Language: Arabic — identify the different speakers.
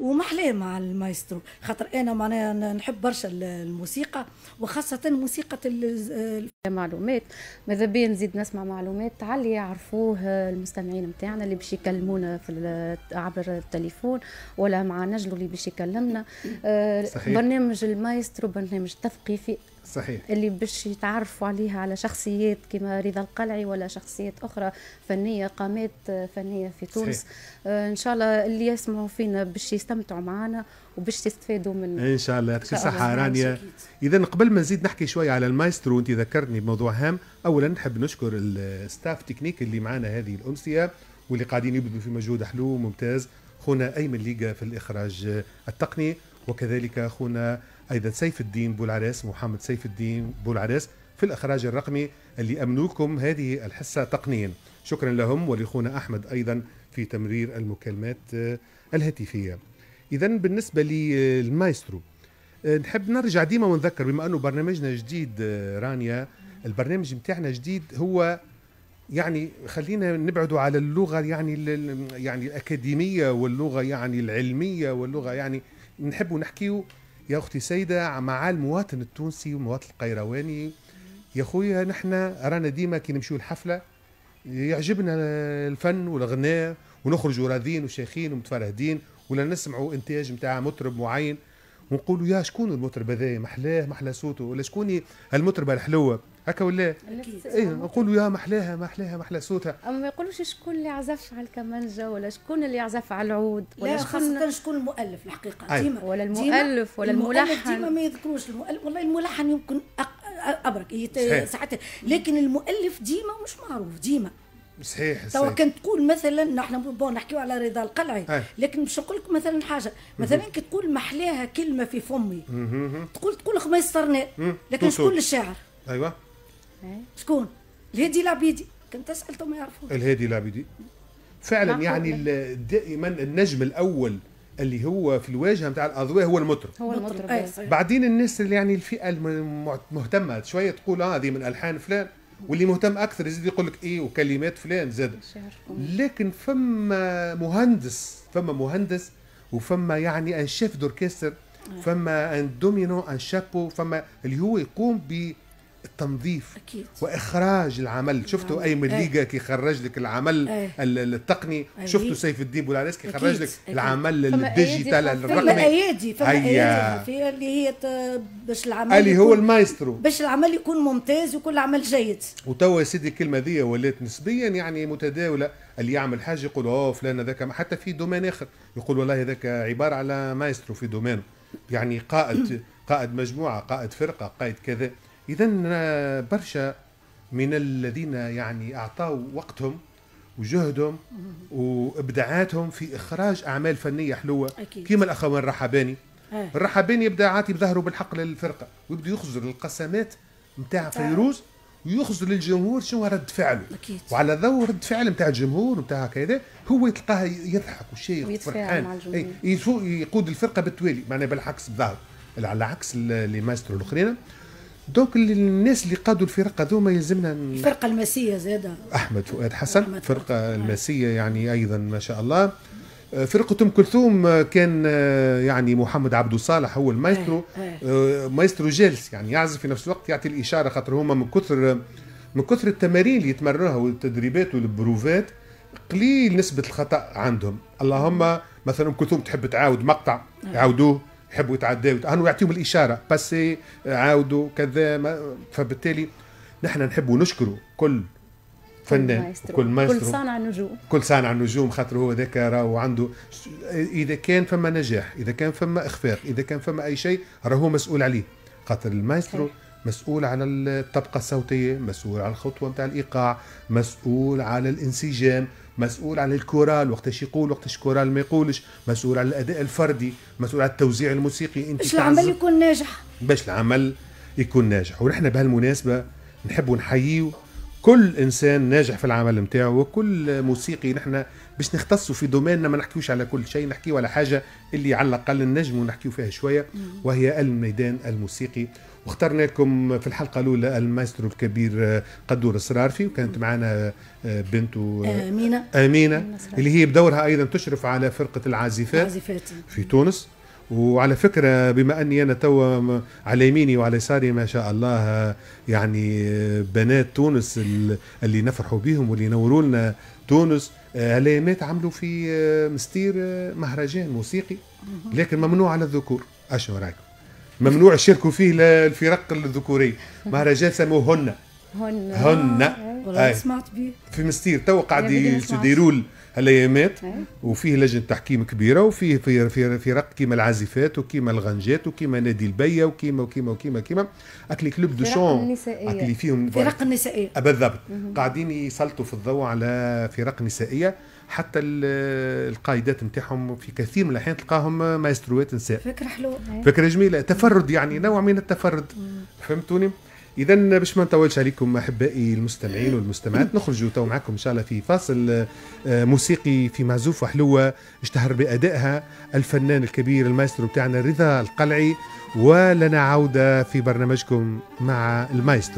Speaker 1: ومحلاه مع المايسترو خاطر انا معناها نحب برشا الموسيقى وخاصه موسيقى المعلومات ماذا بيا نزيد نسمع معلومات اللي يعرفوه المستمعين نتاعنا اللي باش يكلمونا في عبر التليفون ولا مع نجلو اللي باش يكلمنا آه، برنامج المايسترو برنامج تثقيفي صحيح اللي باش يتعرفوا عليها على شخصيات كما رضا القلعي ولا شخصيات اخرى فنيه قامات فنيه في تونس صحيح. آه ان شاء الله اللي يسمعوا فينا باش يستمتعوا معنا وباش تستفادوا من ان شاء الله يعطيك الصحه رانيا اذا قبل ما نزيد نحكي شويه على المايسترو انت ذكرتني بموضوع هام اولا نحب نشكر الستاف تكنيك اللي معنا هذه الامسيه واللي قاعدين يبذلوا في مجهود حلو ممتاز خونا ايمن ليغا في الاخراج التقني وكذلك خونا أيضا سيف الدين بولعريس محمد سيف الدين بولعريس في الإخراج الرقمي اللي أمنوكم هذه الحصة تقنيا شكرا لهم ولأخونا أحمد أيضا في تمرير المكالمات آه، الهاتفية إذا بالنسبة للمايسترو آه، نحب نرجع ديما ونذكر بما أنه برنامجنا جديد آه، رانيا البرنامج نتاعنا جديد هو يعني خلينا نبعدوا على اللغه يعني يعني الاكاديميه واللغه يعني العلميه واللغه يعني نحبوا نحكيوا يا أختي سيدة مع المواطن التونسي والمواطن القيرواني يا خويا نحن رانا ديما كي نمشيو الحفلة يعجبنا الفن والغناء ونخرجوا راضين وشيخين ومتفرهدين ولا نسمعوا انتاج نتاع مطرب معين ونقولوا يا شكون المطرب هذايا محلاه محلى صوته ولا شكون المطربه الحلوه هكا ولا اي نقولوا يا محلاها محلاها محلى صوتها اما ما يقولوش شكون اللي عزف على الكمنجه ولا شكون اللي عزف على العود ولا لا شكون خاصه شكون المؤلف الحقيقه أيه. ديما ولا المؤلف ولا الملحن ديما ما يذكروش المؤلف والله الملحن يمكن ابرك ساعات لكن المؤلف ديما مش معروف ديما صحيح توا كان تقول مثلا نحن بون نحكيو على رضا القلعي أي. لكن باش نقول لك مثلا حاجه مثلا كي تقول محلاها كلمه في فمي تقول تقول خميس لكن شكون الشاعر ايوه شكون الهادي العبيدي كنت سالته ما يعرفوش الهادي العبيدي فعلا يعني دائما النجم الاول اللي هو في الواجهه نتاع الاضواء هو المطرب هو المطرب أيه. بعدين الناس اللي يعني الفئه المهتمه شويه تقول آه، هذه آه من الحان فلان واللي مهتم اكثر يزيد يقول لك ايه وكلمات فلان زاد لكن فما مهندس فما مهندس وفما يعني ان شيف دوركستر فما ان دومينو ان شابو فما اللي هو يقوم ب التنظيف أكيد. واخراج العمل شفتوا ايمن إيه. ليجا خرج لك العمل أي. التقني أي. شفتوا سيف الدين كي خرج لك العمل الديجيتال الرقمي فما ايادي فما ايادي اللي هي باش العمل اللي هو المايسترو باش العمل يكون ممتاز ويكون العمل جيد وتوا يا سيدي الكلمه ذي ولات نسبيا يعني متداوله اللي يعمل حاجه يقول اوه فلان هذاك حتى في دومين اخر يقول والله هذاك عباره على مايسترو في دومينه يعني قائد قائد مجموعه قائد فرقه قائد كذا اذا آه، برشا من الذين يعني اعطوا وقتهم وجهدهم وابداعاتهم في اخراج اعمال فنيه حلوه أكيد. كيما الاخوان الرحباني آه. الرحباني ابداعات يظهروا بالحق للفرقه ويبدا يخزر القسمات نتاع إيه. فيروز ويخزر للجمهور شنو رد فعله أكيد. وعلى ضوء رد فعل نتاع الجمهور نتاع كذا هو تلقاه يضحك وشيخ فرحان إيه، يقود الفرقه بالتوالي معناها بالعكس بظهر على عكس اللي ماسترو الاخرين دونك الناس اللي قادوا الفرق هذوما يلزمنا الفرقه الماسيه زاده احمد فؤاد حسن أحمد فرقه آه. الماسيه يعني ايضا ما شاء الله آه، فرقة ام كلثوم آه، كان يعني محمد عبد صالح هو المايسترو مايسترو جالس يعني يعزف في نفس الوقت يعطي الاشاره خاطر هما من كثر من كثر التمارين اللي يتمرنوها والتدريبات والبروفات قليل نسبة الخطأ عندهم اللهم مثلا ام كلثوم تحب تعاود مقطع يعاودوه يحبوا يتعداوا هانوا يعطيهم الاشاره باسي عاودوا كذا فبالتالي نحن نحبوا نشكروا كل فنان كل مايسترو كل صانع نجوم كل صانع نجوم خاطر هو ذاك راهو عنده اذا كان فما نجاح اذا كان فما اخفاق اذا كان فما اي شيء راهو مسؤول عليه خاطر المايسترو مسؤول على الطبقة الصوتية مسؤول على الخطوة نتاع الإيقاع مسؤول على الانسجام مسؤول عن الكورال وقتاش يقول وقتاش كورال ما يقولش مسؤول عن الاداء الفردي مسؤول عن التوزيع الموسيقي انت باش العمل يكون ناجح باش العمل يكون ناجح ونحن بهالمناسبه نحب نحييه كل انسان ناجح في العمل نتاعو وكل موسيقي نحن باش نختصوا في دوميننا ما نحكيوش على كل شيء نحكيو على حاجه اللي على الاقل نجموا نحكيو فيها شويه وهي الميدان الموسيقي واخترنا لكم في الحلقة الأولى المايسترو الكبير آه، قدور السرارفي وكانت معنا آه، بنته آه، أمينة أمينة اللي هي بدورها أيضا تشرف على فرقة العازفات في تونس وعلى فكرة بما أني أنا توا على يميني وعلى يساري ما شاء الله يعني بنات تونس اللي نفرحوا بهم واللي ينوروا لنا تونس آه، علامات عملوا في آه، مستير آه، مهرجان موسيقي لكن ممنوع على الذكور أشنو رأيكم ممنوع يشاركوا فيه الفرق الذكورية مهرجان سموه هن هن هن والله سمعت بيه في مستير تو قاعد يديروا هالايامات إيه. وفيه لجنه تحكيم كبيره وفيه في في فرق كيما العازفات وكيما الغنجات وكيما نادي البيا وكيما وكيما وكيما كيما اكلي كلوب دو شون اكلي فيهم فرق النسائيه أه، بالضبط قاعدين يسلطوا في الضوء على فرق نسائيه حتى القائدات نتاعهم في كثير من الاحيان تلقاهم مايستروات نساء فكره حلوه فكره جميله تفرد يعني نوع من التفرد فهمتوني اذا باش ما نطولش عليكم احبائي المستمعين والمستمعات نخرجوا تو معكم ان شاء الله في فاصل آه، موسيقي في معزوف وحلوه اشتهر بادائها الفنان الكبير المايسترو بتاعنا رضا القلعي ولنا عوده في برنامجكم مع المايسترو